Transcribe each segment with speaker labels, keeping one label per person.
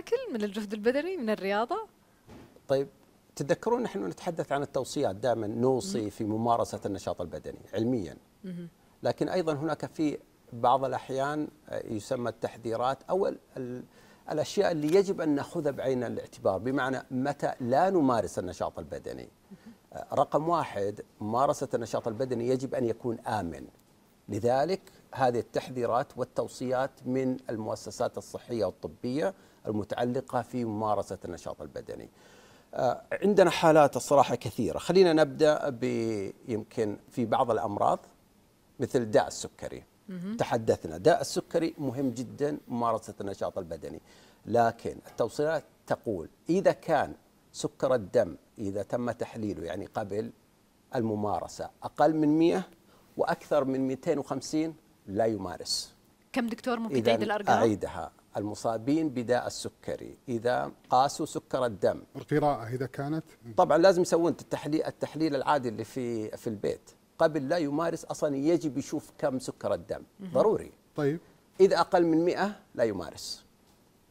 Speaker 1: شكل من الجهد البدني من الرياضه
Speaker 2: طيب تذكرون نحن نتحدث عن التوصيات دائما نوصي في ممارسه النشاط البدني علميا لكن ايضا هناك في بعض الاحيان آه، يسمى التحذيرات او الاشياء اللي يجب ان ناخذها بعين الاعتبار بمعنى متى لا نمارس النشاط البدني آه، رقم واحد ممارسه النشاط البدني يجب ان يكون امن لذلك هذه التحذيرات والتوصيات من المؤسسات الصحيه والطبيه المتعلقة في ممارسة النشاط البدني آه، عندنا حالات الصراحة كثيرة خلينا نبدأ يمكن في بعض الأمراض مثل داء السكري تحدثنا داء السكري مهم جدا ممارسة النشاط البدني لكن التوصيات تقول إذا كان سكر الدم إذا تم تحليله يعني قبل الممارسة أقل من 100 وأكثر من 250 لا يمارس كم
Speaker 1: دكتور ممكن تعيد الأرقام؟
Speaker 2: أعيدها المصابين بداء السكري إذا قاسوا سكر الدم القراءة إذا كانت إيه. طبعا لازم يسوون التحليل التحليل العادي اللي في في البيت قبل لا يمارس أصلا يجب يشوف كم سكر الدم ضروري طيب إذا أقل من 100 لا يمارس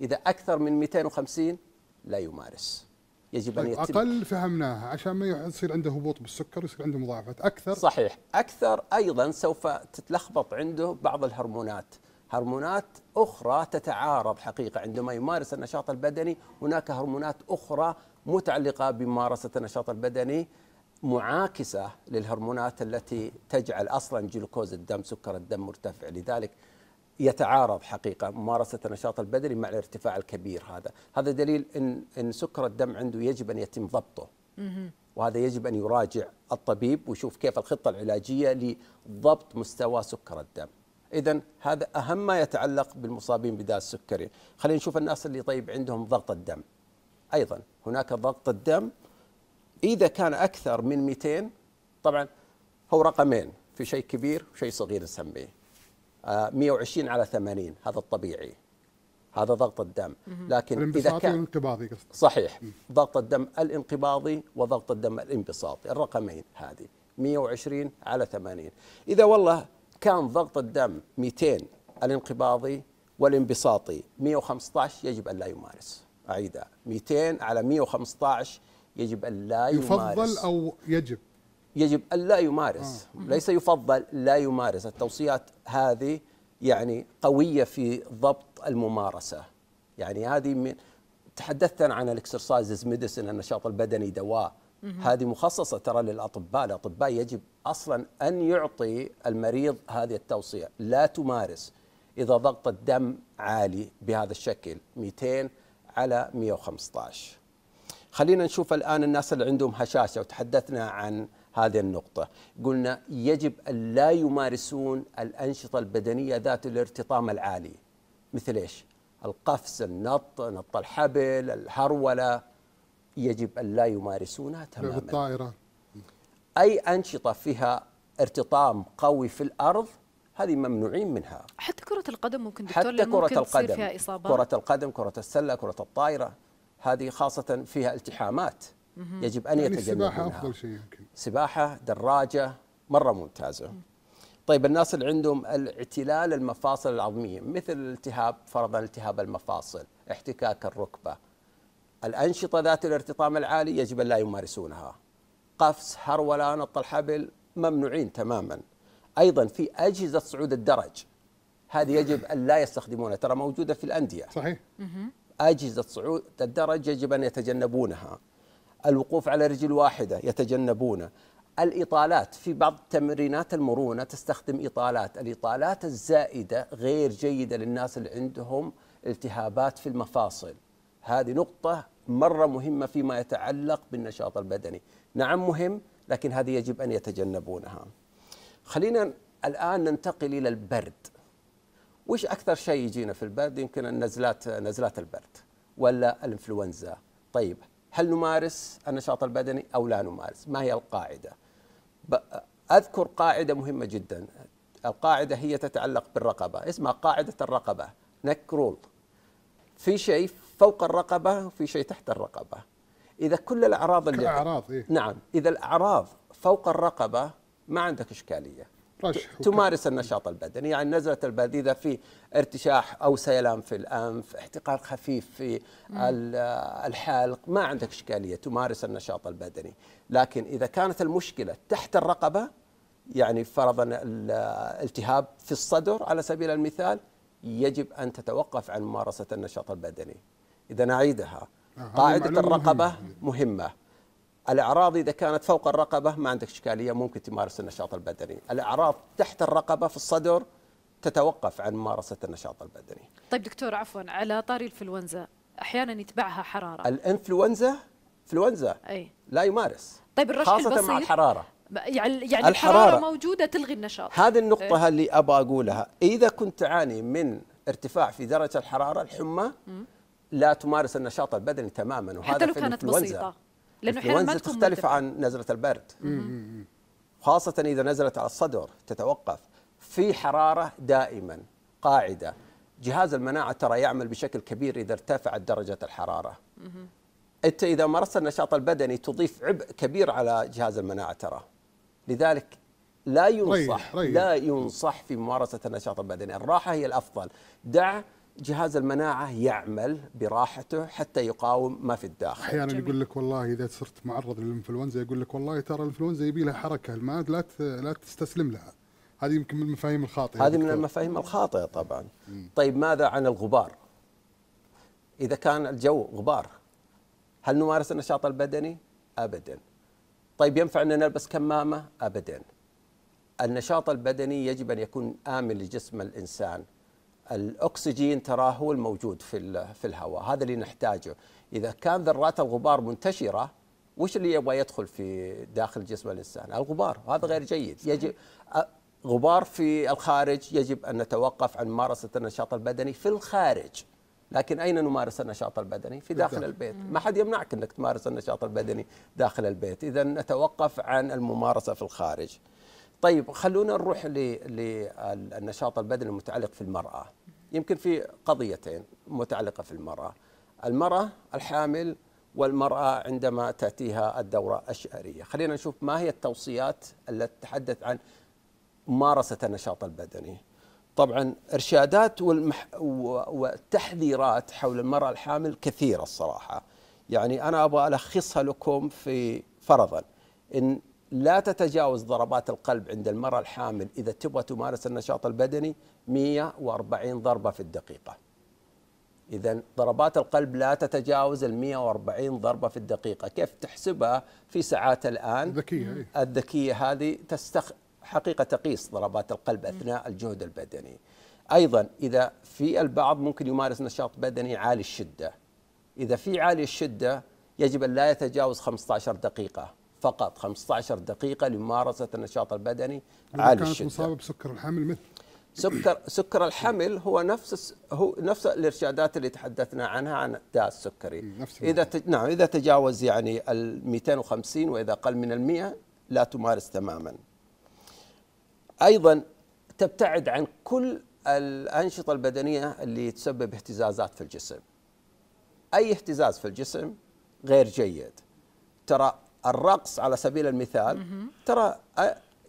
Speaker 2: إذا أكثر من 250 لا يمارس يجب طيب أن يتم
Speaker 3: أقل فهمناها عشان ما يصير عنده هبوط بالسكر يصير عنده مضاعفات
Speaker 2: أكثر صحيح أكثر أيضا سوف تتلخبط عنده بعض الهرمونات هرمونات أخرى تتعارض حقيقة عندما يمارس النشاط البدني هناك هرمونات أخرى متعلقة بممارسة النشاط البدني معاكسة للهرمونات التي تجعل أصلا جلوكوز الدم سكر الدم مرتفع لذلك يتعارض حقيقة ممارسة النشاط البدني مع الارتفاع الكبير هذا هذا دليل إن, إن سكر الدم عنده يجب أن يتم ضبطه وهذا يجب أن يراجع الطبيب ويشوف كيف الخطة العلاجية لضبط مستوى سكر الدم إذا هذا أهم ما يتعلق بالمصابين بداء السكري خلينا نشوف الناس اللي طيب عندهم ضغط الدم أيضا هناك ضغط الدم إذا كان أكثر من 200 طبعا هو رقمين في شيء كبير وشيء صغير نسميه 120 آه، على 80 هذا الطبيعي هذا ضغط الدم لكن اذا كان الانقباضي قصدك صحيح ضغط الدم الانقباضي وضغط الدم الانبساطي الرقمين هذه 120 على 80 اذا والله كان ضغط الدم 200 الانقباضي والانبساطي 115 يجب أن لا يمارس أعيدها 200 على 115 يجب أن لا يمارس يفضل أو يجب يجب أن لا يمارس آه. ليس يفضل لا يمارس التوصيات هذه يعني قوية في ضبط الممارسة يعني هذه من تحدثت عن الاكسرسايزز ميديسن النشاط البدني دواء هذه مخصصه ترى للاطباء، الاطباء يجب اصلا ان يعطي المريض هذه التوصيه، لا تمارس اذا ضغط الدم عالي بهذا الشكل 200 على 115. خلينا نشوف الان الناس اللي عندهم هشاشه وتحدثنا عن هذه النقطة قلنا يجب أن لا يمارسون الأنشطة البدنية ذات الارتطام العالي مثل إيش؟ القفز النط نط الحبل الهرولة يجب أن لا يمارسونها تماما الطائرة أي أنشطة فيها ارتطام قوي في الأرض هذه ممنوعين منها حتى
Speaker 1: كرة القدم ممكن دكتور حتى كرة ممكن القدم فيها إصابات كرة
Speaker 2: القدم كرة السلة كرة الطائرة هذه خاصة فيها التحامات يجب أن يعني يتجنبونها السباحة أفضل شيء يمكن سباحة دراجة مرة ممتازة مم. طيب الناس اللي عندهم الاعتلال المفاصل العظمية مثل التهاب فرضا التهاب المفاصل احتكاك الركبة الأنشطة ذات الارتطام العالي يجب أن لا يمارسونها قفز هرولة نط الحبل ممنوعين تماما أيضا في أجهزة صعود الدرج هذه يجب أن لا يستخدمونها ترى موجودة في الأندية صحيح أجهزة صعود الدرج يجب أن يتجنبونها الوقوف على رجل واحدة يتجنبونه الإطالات في بعض تمرينات المرونة تستخدم إطالات الإطالات الزائدة غير جيدة للناس اللي عندهم التهابات في المفاصل هذه نقطة مرة مهمة فيما يتعلق بالنشاط البدني نعم مهم لكن هذه يجب أن يتجنبونها خلينا الآن ننتقل إلى البرد وش أكثر شيء يجينا في البرد يمكن النزلات نزلات البرد ولا الإنفلونزا طيب هل نمارس النشاط البدني أو لا نمارس ما هي القاعدة أذكر قاعدة مهمة جدا القاعدة هي تتعلق بالرقبة اسمها قاعدة الرقبة نك رول في شيء فوق الرقبه وفي شيء تحت الرقبه اذا كل الاعراض اللي أعراض إيه؟ نعم اذا الاعراض فوق الرقبه ما عندك اشكاليه رشح تمارس النشاط البدني يعني نزله البديده في ارتشاح او سيلان في الانف احتقار خفيف في الحالق ما عندك اشكاليه تمارس النشاط البدني لكن اذا كانت المشكله تحت الرقبه يعني فرضا الالتهاب في الصدر على سبيل المثال يجب ان تتوقف عن ممارسه النشاط البدني إذا نعيدها
Speaker 3: آه، قاعدة الرقبة
Speaker 2: مهمة الأعراض إذا كانت فوق الرقبة ما عندك إشكالية ممكن تمارس النشاط البدني الأعراض تحت الرقبة في الصدر تتوقف عن ممارسة النشاط البدني
Speaker 1: طيب دكتور عفوا على طاري الإنفلونزا أحيانا يتبعها حرارة
Speaker 2: الإنفلونزا إنفلونزا أي لا يمارس طيب الرشح خاصة البصير. مع الحرارة
Speaker 1: يعني،, يعني الحرارة, الحرارة موجودة تلغي النشاط هذه النقطة إيه؟
Speaker 2: اللي أبغى أقولها إذا كنت تعاني من ارتفاع في درجة الحرارة الحمى لا تمارس النشاط البدني تماما وهذا حتى لو كانت بسيطه لانه احيانا ما تكون تختلف عن نزله البرد خاصه اذا نزلت على الصدر تتوقف في حراره دائما قاعده جهاز المناعه ترى يعمل بشكل كبير اذا ارتفعت درجه الحراره انت اذا مارست النشاط البدني تضيف عبء كبير على جهاز المناعه ترى لذلك لا ينصح ريح ريح. لا ينصح في ممارسه النشاط البدني الراحه هي الافضل دع جهاز المناعه يعمل براحته حتى يقاوم ما في الداخل. احيانا يقول
Speaker 3: لك والله اذا صرت معرض للانفلونزا يقول لك والله ترى الانفلونزا يبي لها حركه ما لا لا تستسلم لها. هذه يمكن من المفاهيم الخاطئه. هذه من المفاهيم
Speaker 2: الخاطئه طبعا. م. طيب ماذا عن الغبار؟ اذا كان الجو غبار هل نمارس النشاط البدني؟ ابدا. طيب ينفع ان نلبس كمامه؟ ابدا. النشاط البدني يجب ان يكون امن لجسم الانسان الاكسجين تراه هو الموجود في في الهواء هذا اللي نحتاجه اذا كان ذرات الغبار منتشره وش اللي يبغى يدخل في داخل جسم الانسان الغبار هذا غير جيد يجب غبار في الخارج يجب ان نتوقف عن ممارسه النشاط البدني في الخارج لكن اين نمارس النشاط البدني في داخل البيت ما حد يمنعك انك تمارس النشاط البدني داخل البيت اذا نتوقف عن الممارسه في الخارج طيب خلونا نروح للنشاط البدني المتعلق في المراه يمكن في قضيتين متعلقة في المرأة المرأة الحامل والمرأة عندما تأتيها الدورة الشهرية خلينا نشوف ما هي التوصيات التي تتحدث عن ممارسة النشاط البدني طبعا إرشادات والمح... والتحذيرات حول المرأة الحامل كثيرة الصراحة يعني أنا أبغى ألخصها لكم في فرضا إن لا تتجاوز ضربات القلب عند المرأة الحامل إذا تبغى تمارس النشاط البدني 140 ضربة في الدقيقة إذا ضربات القلب لا تتجاوز ال 140 ضربة في الدقيقة كيف تحسبها في ساعات الآن الذكية إيه. الذكية هذه تستخ... حقيقة تقيس ضربات القلب أثناء الجهد البدني أيضا إذا في البعض ممكن يمارس نشاط بدني عالي الشدة إذا في عالي الشدة يجب أن لا يتجاوز 15 دقيقة فقط 15 دقيقة لممارسة النشاط البدني عالي الشدة. كانت مصابة
Speaker 3: بسكر الحمل مثل
Speaker 2: سكر سكر الحمل هو نفس هو نفس الارشادات اللي تحدثنا عنها عن داء السكري اذا تج... نعم اذا تجاوز يعني ال 250 واذا اقل من ال 100 لا تمارس تماما ايضا تبتعد عن كل الانشطه البدنيه اللي تسبب اهتزازات في الجسم اي اهتزاز في الجسم غير جيد ترى الرقص على سبيل المثال ترى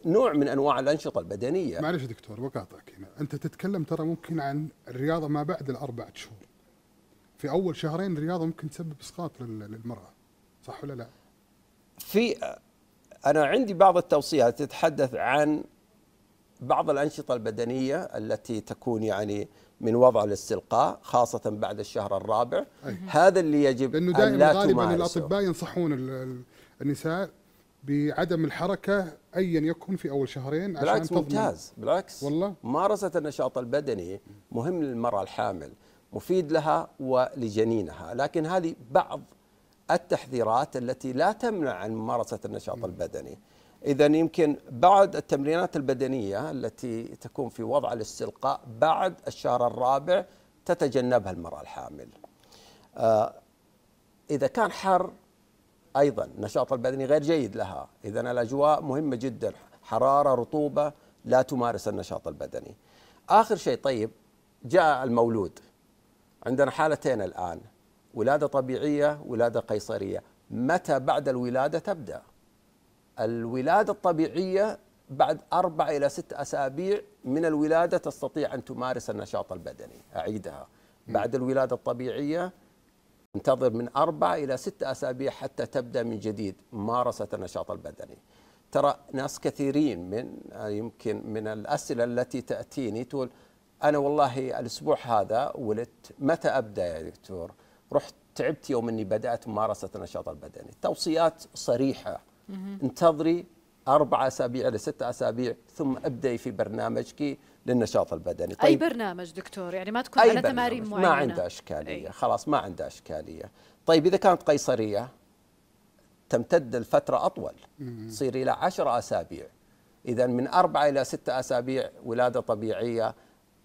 Speaker 2: نوع من انواع الانشطه البدنيه معلش دكتور بقاطعك
Speaker 3: هنا انت تتكلم ترى ممكن عن الرياضه ما بعد الاربع شهور في اول شهرين الرياضه ممكن تسبب اسقاط للمراه صح ولا لا
Speaker 2: في انا عندي بعض التوصيات تتحدث عن بعض الانشطه البدنيه التي تكون يعني من وضع الاستلقاء خاصة بعد الشهر الرابع أيه. هذا اللي يجب لأنه دائما أن لا غالبا الأطباء
Speaker 3: ينصحون النساء بعدم الحركه ايا يكن في اول شهرين عشان بالعكس ممتاز
Speaker 2: بالعكس والله ممارسه النشاط البدني مهم للمراه الحامل مفيد لها ولجنينها لكن هذه بعض التحذيرات التي لا تمنع عن ممارسه النشاط البدني اذا يمكن بعد التمرينات البدنيه التي تكون في وضع الاستلقاء بعد الشهر الرابع تتجنبها المراه الحامل آه، اذا كان حر أيضا النشاط البدني غير جيد لها إذا الأجواء مهمة جدا حرارة رطوبة لا تمارس النشاط البدني آخر شيء طيب جاء المولود عندنا حالتين الآن ولادة طبيعية ولادة قيصرية متى بعد الولادة تبدأ الولادة الطبيعية بعد أربع إلى ست أسابيع من الولادة تستطيع أن تمارس النشاط البدني أعيدها بعد الولادة الطبيعية انتظر من أربعة إلى ستة أسابيع حتى تبدأ من جديد ممارسة النشاط البدني ترى ناس كثيرين من يمكن من الأسئلة التي تأتيني تقول أنا والله الأسبوع هذا ولدت متى أبدأ يا دكتور رحت تعبت يوم أني بدأت ممارسة النشاط البدني توصيات صريحة انتظري أربع أسابيع إلى ستة أسابيع ثم أبدأي في برنامجك للنشاط البدني طيب أي
Speaker 1: برنامج دكتور يعني ما تكون على تمارين معينة ما عنده
Speaker 2: إشكالية أي. خلاص ما عنده إشكالية طيب إذا كانت قيصرية تمتد الفترة أطول تصير إلى 10 أسابيع إذا من أربعة إلى ستة أسابيع ولادة طبيعية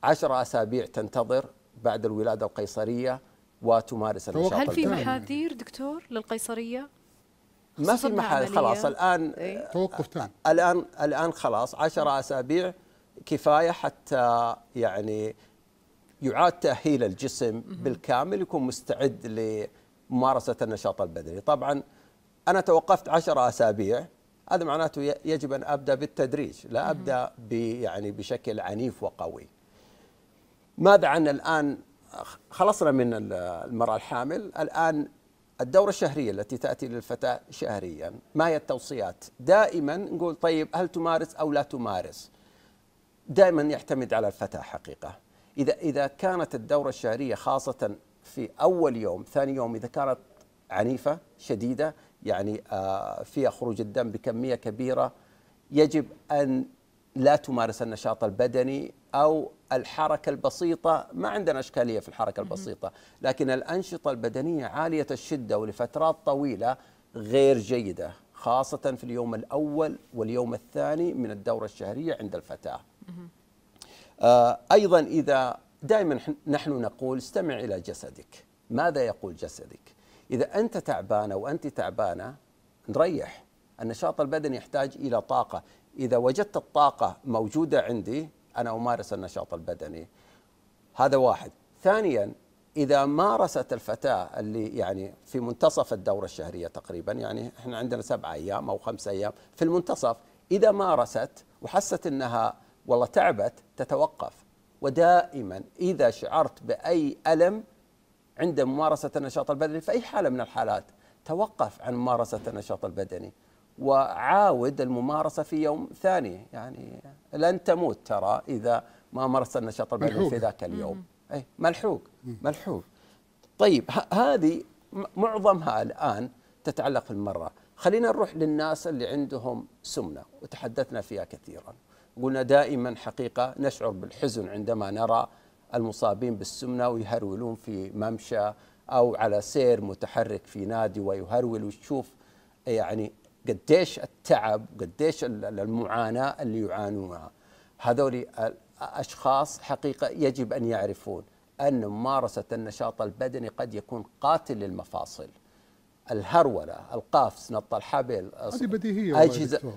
Speaker 2: 10 أسابيع تنتظر بعد الولادة القيصرية وتمارس طيب، النشاط هل في محاذير
Speaker 1: دكتور للقيصرية؟
Speaker 2: ما في محاذير خلاص الآن توقف تام الآن الآن خلاص 10 أسابيع كفايه حتى يعني يعاد تاهيل الجسم بالكامل يكون مستعد لممارسه النشاط البدني، طبعا انا توقفت 10 اسابيع هذا معناته يجب ان ابدا بالتدريج، لا ابدا يعني بشكل عنيف وقوي. ماذا عن الان خلصنا من المراه الحامل، الان الدورة الشهرية التي تأتي للفتاة شهريا ما هي التوصيات دائما نقول طيب هل تمارس أو لا تمارس دائما يعتمد على الفتاة حقيقة إذا إذا كانت الدورة الشهرية خاصة في أول يوم ثاني يوم إذا كانت عنيفة شديدة يعني آه، فيها خروج الدم بكمية كبيرة يجب أن لا تمارس النشاط البدني أو الحركة البسيطة ما عندنا إشكالية في الحركة البسيطة لكن الأنشطة البدنية عالية الشدة ولفترات طويلة غير جيدة خاصة في اليوم الأول واليوم الثاني من الدورة الشهرية عند الفتاة آه، أيضا إذا دائما نحن نقول استمع إلى جسدك ماذا يقول جسدك إذا أنت تعبانة وأنت تعبانة نريح النشاط البدني يحتاج إلى طاقة إذا وجدت الطاقة موجودة عندي أنا أمارس النشاط البدني هذا واحد ثانيا اذا مارست الفتاه اللي يعني في منتصف الدوره الشهريه تقريبا يعني احنا عندنا سبعة ايام او خمسة ايام في المنتصف اذا مارست وحست انها والله تعبت تتوقف ودائما اذا شعرت باي الم عند ممارسه النشاط البدني في اي حاله من الحالات توقف عن ممارسه النشاط البدني وعاود الممارسه في يوم ثاني يعني لن تموت ترى اذا ما مارست النشاط البدني في ذاك اليوم اي ملحوق ملحوق طيب هذه معظمها الان تتعلق في المراه خلينا نروح للناس اللي عندهم سمنه وتحدثنا فيها كثيرا قلنا دائما حقيقه نشعر بالحزن عندما نرى المصابين بالسمنه ويهرولون في ممشى او على سير متحرك في نادي ويهرول وتشوف يعني قديش التعب قديش المعاناه اللي يعانونها هذول أشخاص حقيقة يجب أن يعرفون أن ممارسة النشاط البدني قد يكون قاتل للمفاصل الهرولة القافز نط الحبل هذه بديهية أجهزة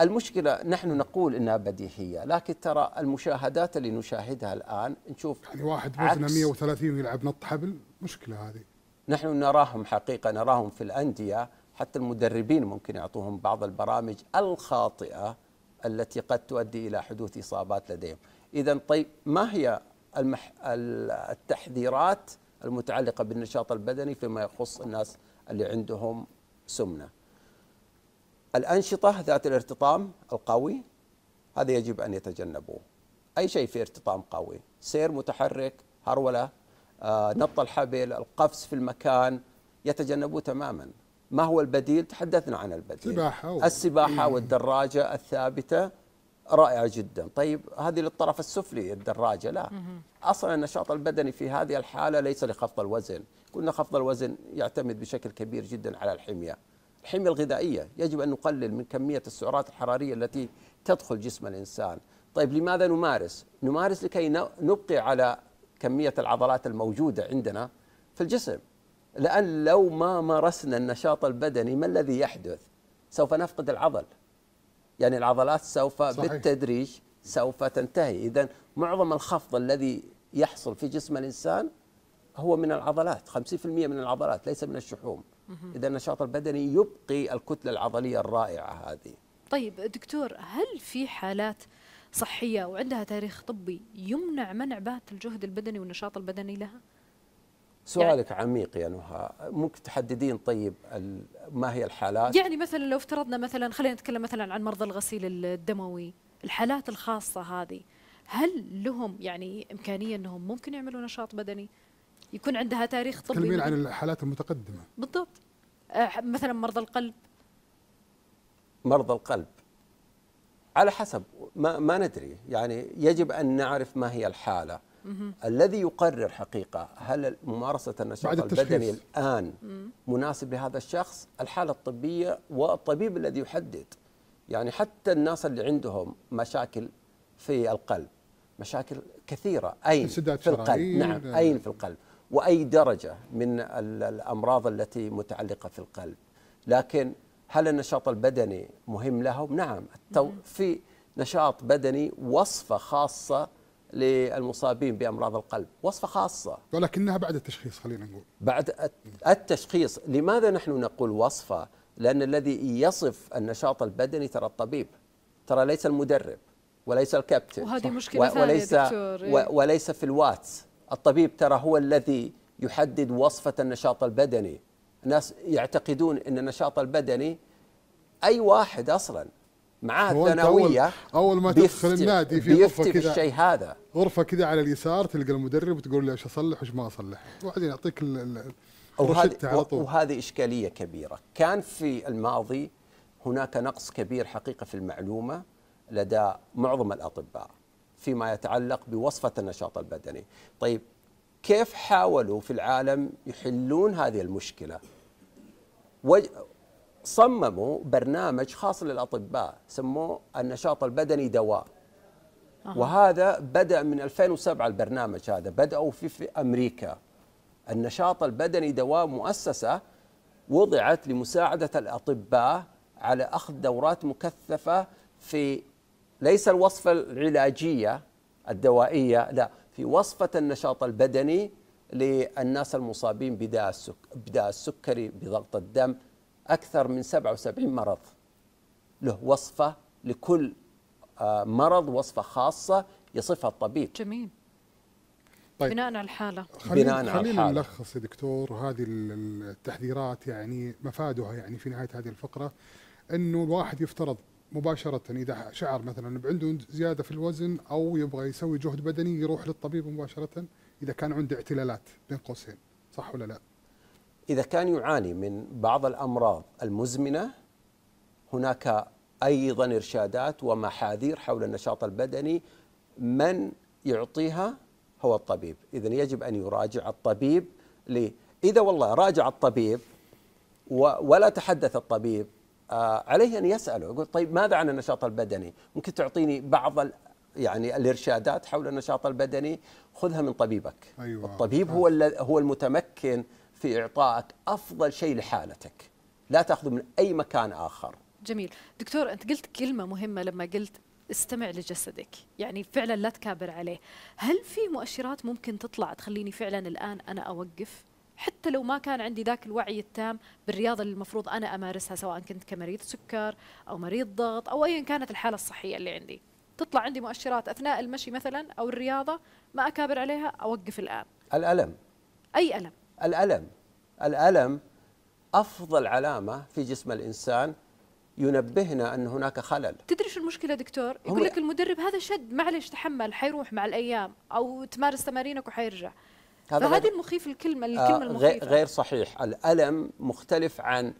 Speaker 2: المشكلة نحن نقول إنها بديهية لكن ترى المشاهدات اللي نشاهدها الآن نشوف يعني واحد
Speaker 3: وزنه 130 يلعب نط حبل مشكلة هذه
Speaker 2: نحن نراهم حقيقة نراهم في الأندية حتى المدربين ممكن يعطوهم بعض البرامج الخاطئة التي قد تؤدي إلى حدوث إصابات لديهم إذا طيب ما هي المح التحذيرات المتعلقة بالنشاط البدني فيما يخص الناس اللي عندهم سمنة الأنشطة ذات الارتطام القوي هذا يجب أن يتجنبوه أي شيء في ارتطام قوي سير متحرك هرولة آه، نط الحبل القفز في المكان يتجنبوه تماما ما هو البديل تحدثنا عن البديل السباحة السباحة إيه. والدراجة الثابتة رائعة جدا طيب هذه للطرف السفلي الدراجة لا أصلا النشاط البدني في هذه الحالة ليس لخفض الوزن قلنا خفض الوزن يعتمد بشكل كبير جدا على الحمية الحمية الغذائية يجب أن نقلل من كمية السعرات الحرارية التي تدخل جسم الإنسان طيب لماذا نمارس؟ نمارس لكي نبقي على كمية العضلات الموجودة عندنا في الجسم لأن لو ما مارسنا النشاط البدني ما الذي يحدث؟ سوف نفقد العضل يعني العضلات سوف صحيح. بالتدريج سوف تنتهي إذا معظم الخفض الذي يحصل في جسم الإنسان هو من العضلات 50% من العضلات ليس من الشحوم إذا النشاط البدني يبقي الكتلة العضلية الرائعة هذه
Speaker 1: طيب دكتور هل في حالات صحية وعندها تاريخ طبي يمنع منع بات الجهد البدني والنشاط البدني لها؟
Speaker 2: سؤالك يعني عميق يا نهى ممكن تحددين طيب ما هي الحالات يعني
Speaker 1: مثلا لو افترضنا مثلا خلينا نتكلم مثلا عن مرضى الغسيل الدموي الحالات الخاصة هذه هل لهم يعني إمكانية أنهم ممكن يعملوا نشاط بدني يكون عندها تاريخ طبي تكلمين عن الحالات
Speaker 3: المتقدمة
Speaker 1: بالضبط مثلا مرضى القلب
Speaker 2: مرضى القلب على حسب ما, ما ندري يعني يجب أن نعرف ما هي الحالة مم. الذي يقرر حقيقة هل ممارسة النشاط البدني الآن مم. مناسب لهذا الشخص الحالة الطبية والطبيب الذي يحدد يعني حتى الناس اللي عندهم مشاكل في القلب مشاكل كثيرة أين في القلب نعم آه. أين في القلب وأي درجة من الأمراض التي متعلقة في القلب لكن هل النشاط البدني مهم لهم؟ نعم في نشاط بدني وصفة خاصة للمصابين بامراض القلب وصفه خاصه
Speaker 3: ولكنها بعد التشخيص خلينا نقول
Speaker 2: بعد التشخيص لماذا نحن نقول وصفه لان الذي يصف النشاط البدني ترى الطبيب ترى ليس المدرب وليس الكابتن وهذه مشكله ثانيه وليس دكتور وليس في الواتس الطبيب ترى هو الذي يحدد وصفه النشاط البدني الناس يعتقدون ان النشاط البدني اي واحد اصلا معاه الثانويه
Speaker 3: اول ما تدخل النادي في غرفه كذا الشيء هذا غرفه كذا على اليسار تلقى المدرب وتقول له ايش اصلح وايش ما اصلح
Speaker 2: وبعدين يعطيك على طول وهذه اشكاليه كبيره كان في الماضي هناك نقص كبير حقيقه في المعلومه لدى معظم الاطباء فيما يتعلق بوصفه النشاط البدني طيب كيف حاولوا في العالم يحلون هذه المشكله صمموا برنامج خاص للاطباء سموه النشاط البدني دواء وهذا بدا من 2007 البرنامج هذا بداوا في, في امريكا النشاط البدني دواء مؤسسه وضعت لمساعده الاطباء على اخذ دورات مكثفه في ليس الوصفه العلاجيه الدوائيه لا في وصفه النشاط البدني للناس المصابين بداء السكري بضغط الدم أكثر من 77 مرض له وصفة لكل آه، مرض وصفة خاصة يصفها الطبيب جميل طيب. بناء
Speaker 1: على الحالة بناء
Speaker 2: على الحالة خلينا
Speaker 3: نلخص يا دكتور هذه التحذيرات يعني مفادها يعني في نهاية هذه الفقرة أنه الواحد يفترض مباشرة إذا شعر مثلا عنده زيادة في الوزن أو يبغى يسوي جهد بدني يروح للطبيب مباشرة إذا كان عنده اعتلالات بين قوسين صح ولا لا؟
Speaker 2: إذا كان يعاني من بعض الأمراض المزمنة هناك أيضا إرشادات ومحاذير حول النشاط البدني من يعطيها هو الطبيب إذا يجب أن يراجع الطبيب ليه؟ إذا والله راجع الطبيب ولا تحدث الطبيب آه، عليه أن يسأله يقول طيب ماذا عن النشاط البدني ممكن تعطيني بعض يعني الارشادات حول النشاط البدني خذها من طبيبك أيوة. الطبيب هو هو المتمكن في إعطائك أفضل شيء لحالتك لا تأخذه من أي مكان آخر
Speaker 1: جميل دكتور أنت قلت كلمة مهمة لما قلت استمع لجسدك يعني فعلا لا تكابر عليه هل في مؤشرات ممكن تطلع تخليني فعلا الآن أنا أوقف حتى لو ما كان عندي ذاك الوعي التام بالرياضه اللي المفروض انا امارسها سواء كنت كمريض سكر او مريض ضغط او ايا كانت الحاله الصحيه اللي عندي تطلع عندي مؤشرات اثناء المشي مثلا او الرياضه ما اكابر عليها اوقف الان الالم اي الم
Speaker 2: الألم الألم أفضل علامة في جسم الإنسان ينبهنا ان هناك خلل
Speaker 1: تدري شو المشكله دكتور يقول لك المدرب هذا شد معلش تحمل حيروح مع الايام او تمارس تمارينك وحيرجع فهذه المخيف الكلمه آه، الكلمه آه المخيفه غير
Speaker 2: صحيح الالم مختلف عن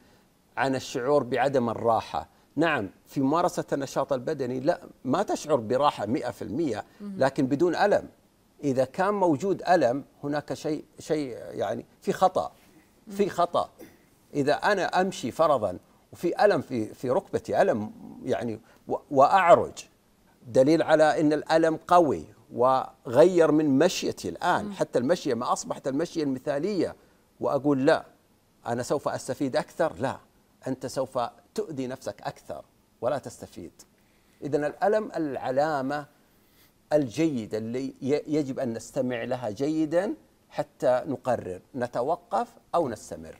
Speaker 2: عن الشعور بعدم الراحه نعم في ممارسه النشاط البدني لا ما تشعر براحه 100% لكن بدون الم إذا كان موجود ألم هناك شيء شيء يعني في خطأ في خطأ إذا أنا أمشي فرضا وفي ألم في في ركبتي ألم يعني وأعرج دليل على أن الألم قوي وغير من مشيتي الآن حتى المشية ما أصبحت المشية المثالية وأقول لا أنا سوف أستفيد أكثر لا أنت سوف تؤذي نفسك أكثر ولا تستفيد إذا الألم العلامة الجيدة اللي يجب أن نستمع لها جيدا حتى نقرر نتوقف أو نستمر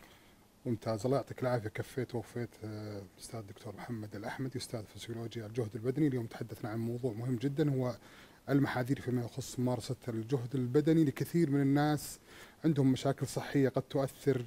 Speaker 3: ممتاز الله يعطيك العافيه كفيت ووفيت آه، أستاذ الدكتور محمد الاحمدي استاذ فسيولوجيا الجهد البدني اليوم تحدثنا عن موضوع مهم جدا هو المحاذير فيما يخص ممارسه الجهد البدني لكثير من الناس عندهم مشاكل صحيه قد تؤثر